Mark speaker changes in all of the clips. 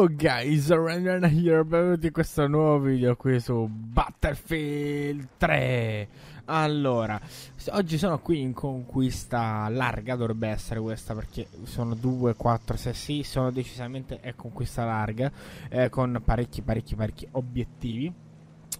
Speaker 1: Hello oh, guys, Random here, benvenuti in questo nuovo video qui su Battlefield 3 Allora, oggi sono qui in conquista larga, dovrebbe essere questa perché sono 2, 4, 6, sì, sono decisamente è conquista larga eh, Con parecchi, parecchi, parecchi obiettivi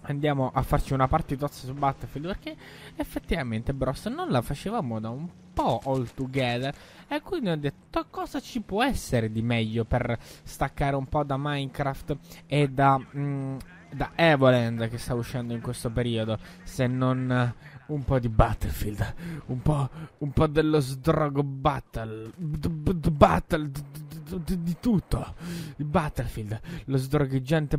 Speaker 1: Andiamo a farci una partitozza su Battlefield perché effettivamente Bros non la facevamo da un po' po' all together. E quindi ho detto cosa ci può essere di meglio per staccare un po' da Minecraft e da, mh, mm, da Evoland che sta uscendo in questo periodo, se non uh, un po' di Battlefield, un po', un po dello sdrogo battle, battle di tutto, di Battlefield, lo sdrogheggiante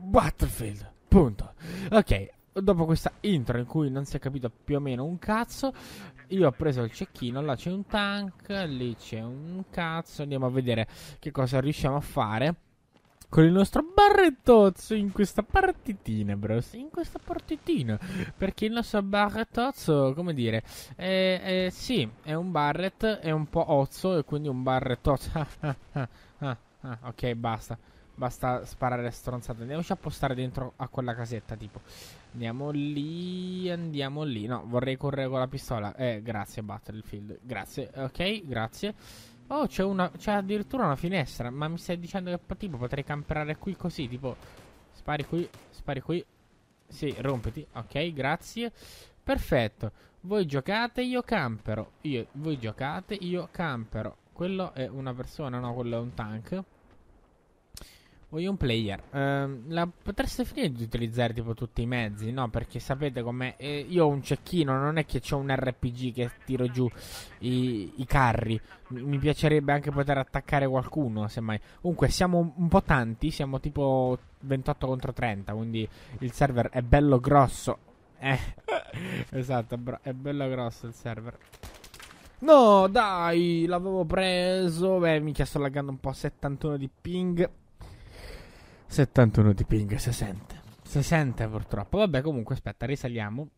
Speaker 1: Battlefield, punto. Ok, dopo questa intro in cui non si è capito più o meno un cazzo, io ho preso il cecchino, là c'è un tank, lì c'è un cazzo. Andiamo a vedere che cosa riusciamo a fare con il nostro barrettozzo in questa partitina, bros. In questa partitina. Perché il nostro barrettozzo, come dire, è, è, sì, è un barret, è un po' ozzo e quindi un barrettozzo. Ah, ok, basta. Basta sparare stronzate. Andiamoci a postare dentro a quella casetta, tipo. Andiamo lì, andiamo lì. No, vorrei correre con la pistola. Eh, grazie Battlefield. Grazie, ok, grazie. Oh, c'è una, c'è addirittura una finestra. Ma mi stai dicendo che tipo potrei camperare qui così, tipo... Spari qui, spari qui. Sì, rompiti. Ok, grazie. Perfetto. Voi giocate, io campero. Io, voi giocate, io campero. Quello è una persona, no, quello è un tank. Voglio un player. Eh, la, potreste finire di utilizzare tipo tutti i mezzi, no? Perché sapete com'è. Eh, io ho un cecchino, non è che ho un RPG che tiro giù i, i carri. Mi, piacerebbe anche poter attaccare qualcuno, semmai. Comunque, siamo un, po' tanti, siamo tipo 28 contro 30, quindi il server è bello grosso. Eh, esatto, è bello grosso il server. No, dai, l'avevo preso. Beh, mi sto laggando un po'. 71 di ping. 71 di ping, si sente. Si sente purtroppo. Vabbè, comunque, aspetta, risaliamo.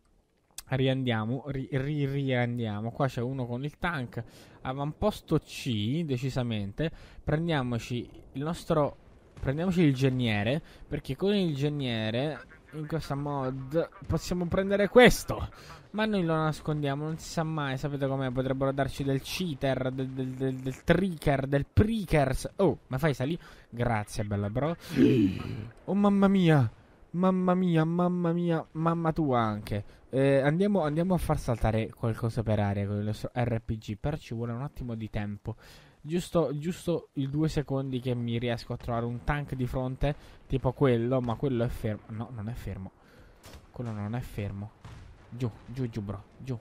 Speaker 1: Riandiamo, ri, ri, riandiamo. Qua c'è uno con il tank. Avamposto C, decisamente. Prendiamoci il nostro... Prendiamoci il geniere, perché con il geniere in questa mod possiamo prendere questo. Ma noi lo nascondiamo, non si sa mai, sapete com'è, potrebbero darci del cheater, del, del, del, del tricker, del prickers. Oh, ma fai salire? Grazie, bella bro. Oh, mamma mia, mamma mia, mamma mia, mamma tua anche. Eh, andiamo, andiamo a far saltare qualcosa per aria con il nostro RPG, però ci vuole un attimo di tempo giusto, giusto i due secondi che mi riesco a trovare un tank di fronte, tipo quello, ma quello è fermo. No, non è fermo. Quello non è fermo. Giù, giù, giù, bro, giù.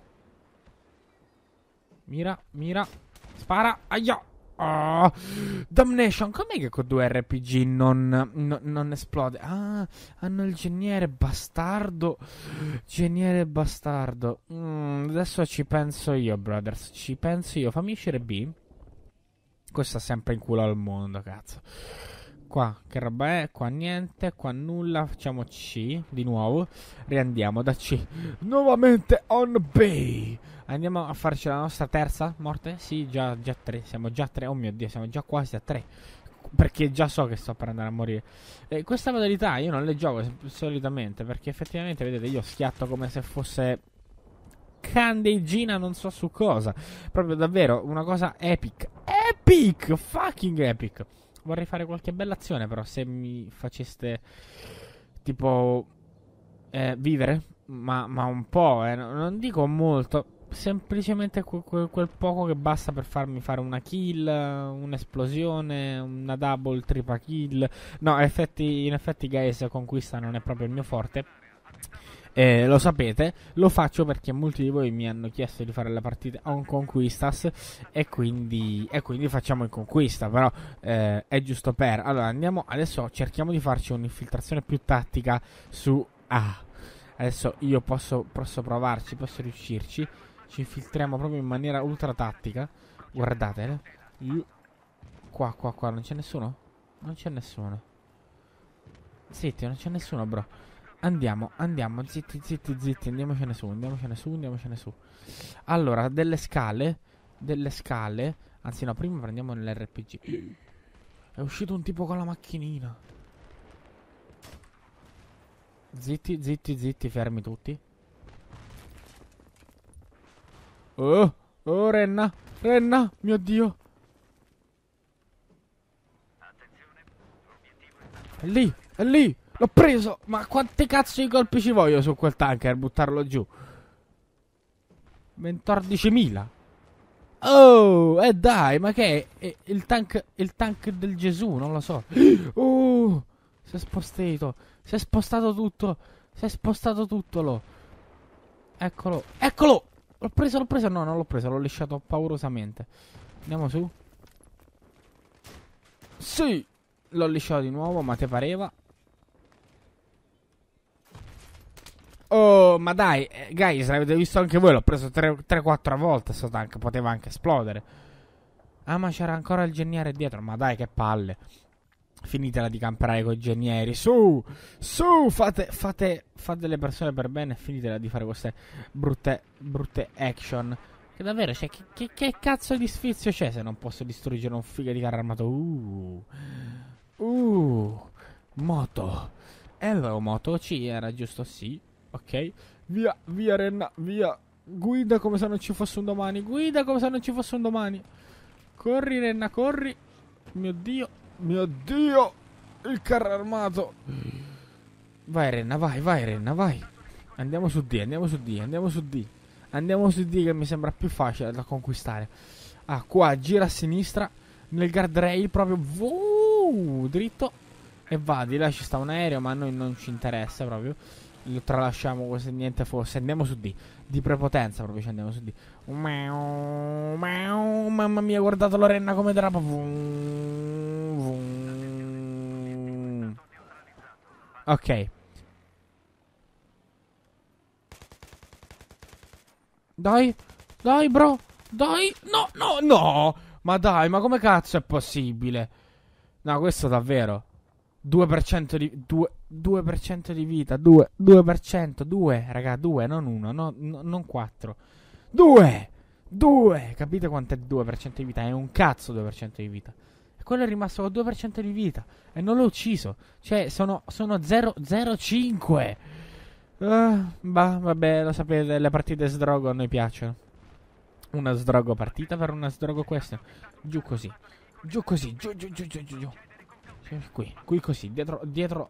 Speaker 1: Mira, mira, spara, aia. Oh, damnation, com'è che con due RPG non, non, non esplode? Ah, hanno il geniere bastardo. Geniere bastardo. Mm, adesso ci penso io, brothers. Ci penso io. Fammi uscire B. Questo sta sempre in culo al mondo, cazzo. Qua, che roba è? Qua niente, qua nulla. Facciamo C, di nuovo. Riandiamo da C. Nuovamente on B. Andiamo a farci la nostra terza morte? Sì, già, già tre. Siamo già tre. Oh mio Dio, siamo già quasi a tre perché già so che sto per andare a morire. Eh, questa modalità io non le gioco solitamente perché effettivamente, vedete, io schiatto come se fosse candeggina non so su cosa. Proprio davvero una cosa epic. Epic! Fucking epic! Vorrei fare qualche bella azione però se mi faceste tipo eh, vivere, ma, ma, un po', eh. non dico molto, semplicemente quel, quel, poco che basta per farmi fare una kill, un'esplosione, una double, tripa kill. No, effetti, in effetti guys, conquista non è proprio il mio forte eh, lo sapete, lo faccio perché molti di voi mi hanno chiesto di fare la partita on Conquistas e quindi, e quindi facciamo in Conquista, però eh, è giusto per... Allora andiamo, adesso cerchiamo di farci un'infiltrazione più tattica su A. Ah, adesso io posso, posso provarci, posso riuscirci, ci infiltriamo proprio in maniera ultra tattica, guardatele. Eh. Qua, qua, qua, non c'è nessuno? Non c'è nessuno. Zitti, non c'è nessuno, bro. Andiamo, andiamo, zitti, zitti, zitti, andiamocene su, andiamocene su, andiamocene su. Allora, delle scale, delle scale, anzi no, prima prendiamo l'RPG. È uscito un tipo con la macchinina. Zitti, zitti, zitti, fermi tutti. Oh, oh, Renna, Renna, mio Dio. È lì, è lì. L'ho preso! Ma quante cazzo di colpi ci voglio su quel tanker? Buttarlo giù. 14.000. Oh, e eh dai, ma che è? è eh, il, tank, il tank, del Gesù, non lo so. Oh, si è spostato. Si è spostato tutto. Si è spostato tutto, lo. Eccolo. Eccolo! L'ho preso, l'ho preso. No, non l'ho preso, l'ho lisciato paurosamente. Andiamo su. Sì! L'ho lisciato di nuovo, ma te pareva. Oh, ma dai, eh, guys, l'avete visto anche voi, l'ho preso 3-4 volte sto tank, poteva anche esplodere. Ah, ma c'era ancora il geniere dietro, ma dai, che palle. Finitela di camperare con i genieri. Su, su, fate, fate, fate le persone per bene e finitela di fare queste brutte, brutte action. Che davvero, cioè, che, che, che cazzo di sfizio c'è se non posso distruggere un figa di carro armato? Uh, uh, moto. Hello, eh, moto, ci era giusto, sì. Ok. Via, via Renna, via. Guida come se non ci fosse un domani. Guida come se non ci fosse un domani. Corri Renna, corri. Mio Dio. Mio Dio. Il carro armato. Vai Renna, vai, vai Renna, vai. Andiamo su D, andiamo su D, andiamo su D. Andiamo su D che mi sembra più facile da conquistare. Ah, qua gira a sinistra nel guardrail proprio wow, dritto e va, di là ci sta un aereo, ma a noi non ci interessa proprio lo tralasciamo come se niente fosse. Andiamo su D. Di prepotenza proprio ci andiamo su D. Meow, meow, mamma mia, guardato Lorena come trappa. Ok. Dai, dai bro, dai. No, no, no. Ma dai, ma come cazzo è possibile? No, questo davvero. 2% di... 2... 2% di vita, 2, 2%, 2, raga, 2, non 1, no, no, non 4. 2! 2! Capite quanto è 2% di vita? È un cazzo 2% di vita. E quello è rimasto con 2% di vita e non l'ho ucciso. Cioè, sono, sono 0,05. Uh, ah, bah, vabbè, lo sapete, le partite sdrogo a noi piacciono. Una sdrogo partita per una sdrogo questa. Giù così. Giù così, giù, giù, giù, giù, giù. Qui, qui così, dietro, dietro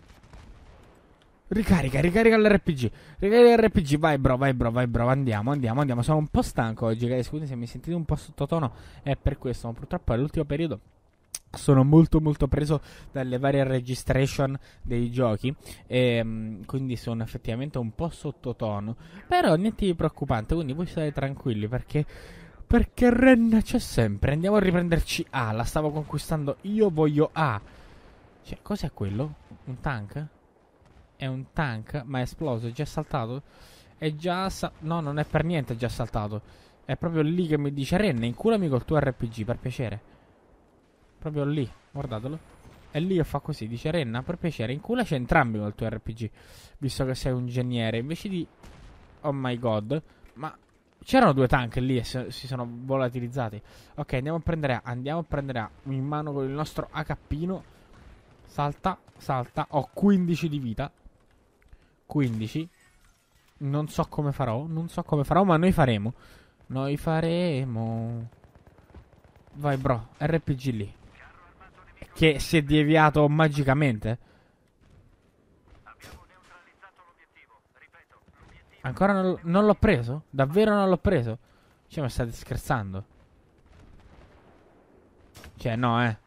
Speaker 1: Ricarica, ricarica l'RPG. Ricarica l'RPG. Vai, bro, vai, bro, vai, bro. Andiamo, andiamo, andiamo. Sono un po' stanco oggi, guys. Quindi se mi sentite un po' sottotono è per questo. Ma purtroppo è l'ultimo periodo sono molto molto preso dalle varie registration dei giochi e, ehm, quindi sono effettivamente un po' sottotono però niente di preoccupante quindi voi state tranquilli perché perché Ren c'è sempre andiamo a riprenderci A la stavo conquistando io voglio A ah. cioè cos'è quello? un tank? è un tank, ma è esploso, è già saltato. È già... Sa no, non è per niente già saltato. È proprio lì che mi dice, Renne, inculami col tuo RPG, per piacere. Proprio lì, guardatelo. È lì che fa così, dice Renna, per piacere, inculaci entrambi col tuo RPG, visto che sei un ingegnere. Invece di... Oh my god. Ma C'erano due tank lì e si sono volatilizzati. Ok, andiamo a prendere A. Andiamo a prendere A. In mano con il nostro AK. Salta, salta. Ho 15 di vita. 15. Non so come farò, non so come farò, ma noi faremo. Noi faremo... Vai bro, RPG lì. Che si è deviato magicamente. Ancora non, non l'ho preso? Davvero non l'ho preso? Cioè, ma state scherzando? Cioè, no, eh.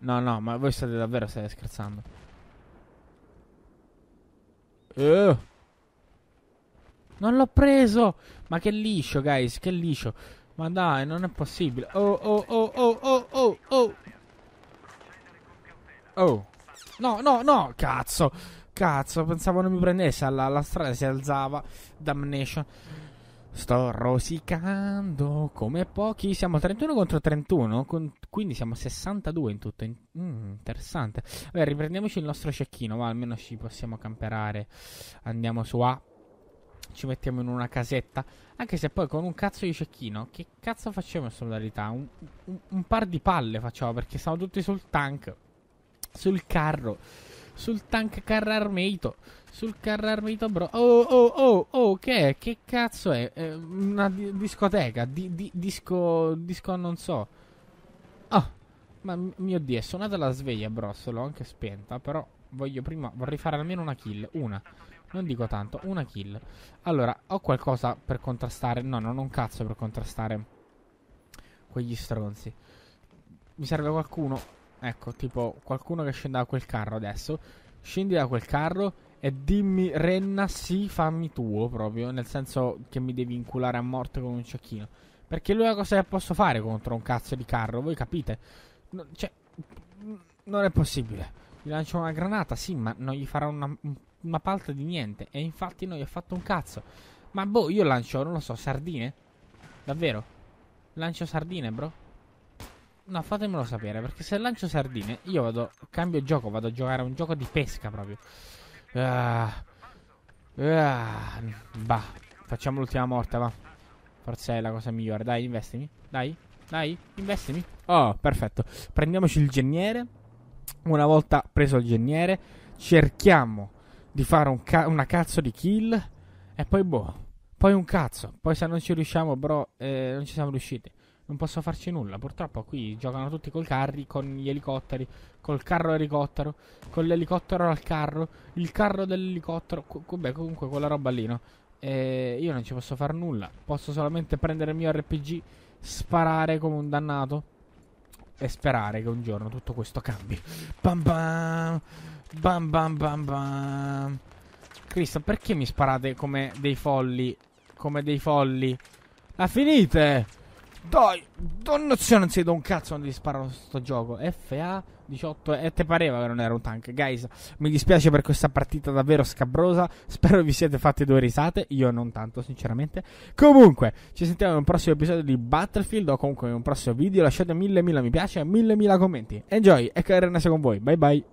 Speaker 1: No, no, ma voi state davvero state scherzando. Uh. Non l'ho preso! Ma che liscio, guys, che liscio. Ma dai, non è possibile. Oh, oh, oh, oh, oh, oh, oh. Oh. No, no, no, cazzo. Cazzo, pensavo non mi prendesse. La, la strada si alzava. Damnation. Sto rosicando come pochi. Siamo 31 contro 31, con... quindi siamo 62 in tutto. In... Mm, interessante. Vabbè, riprendiamoci il nostro cecchino, ma almeno ci possiamo camperare. Andiamo su A. Ci mettiamo in una casetta. Anche se poi con un cazzo di cecchino, che cazzo facciamo in solidarietà? Un, un, un par di palle facciamo perché siamo tutti sul tank, sul carro sul tank carro armeito. Sul carro armeito bro. Oh, oh, oh, oh, che è? Che cazzo è? è una di discoteca. Di di disco. Disco non so. Oh, ma mio dio, è suonata la sveglia, bro. Se l'ho anche spenta. Però voglio prima. Vorrei fare almeno una kill. Una. Non dico tanto, una kill. Allora, ho qualcosa per contrastare. No, non ho un cazzo per contrastare quegli stronzi. Mi serve qualcuno Ecco, tipo qualcuno che scende da quel carro adesso. Scendi da quel carro e dimmi, Renna, sì, fammi tuo proprio. Nel senso che mi devi inculare a morte con un cecchino. Perché è l'unica cosa che posso fare contro un cazzo di carro, voi capite? No, cioè, non è possibile. Gli lancio una granata, sì, ma non gli farà una, una palta di niente. E infatti non gli ho fatto un cazzo. Ma boh, io lancio, non lo so, sardine? Davvero? Lancio sardine, bro? No, fatemelo sapere, perché se lancio sardine, io vado, cambio gioco, vado a giocare a un gioco di pesca proprio. Uh, uh, bah, facciamo l'ultima morta, va. Forse è la cosa migliore. Dai, investimi. Dai, dai, investimi. Oh, perfetto. Prendiamoci il geniere. Una volta preso il geniere, cerchiamo di fare un ca una cazzo di kill. E poi boh. Poi un cazzo. Poi se non ci riusciamo, bro, eh, non ci siamo riusciti non posso farci nulla. Purtroppo qui giocano tutti col carri, con gli elicotteri, col carro elicottero, con l'elicottero al carro, il carro dell'elicottero. Vabbè, comunque quella roba lì, no? E io non ci posso fare nulla. Posso solamente prendere il mio RPG, sparare come un dannato e sperare che un giorno tutto questo cambi. Bam bam! Bam bam bam bam! Cristo, perché mi sparate come dei folli? Come dei folli? La finite! Dai, donnazione, non sei un cazzo quando gli sparano sto gioco. FA 18 e te pareva che non era un tank. Guys, mi dispiace per questa partita davvero scabrosa. Spero vi siete fatti due risate. Io non tanto, sinceramente. Comunque, ci sentiamo in un prossimo episodio di Battlefield o comunque in un prossimo video. Lasciate mille, mille mi piace, mille, mille commenti. Enjoy e carina sia con voi. Bye bye.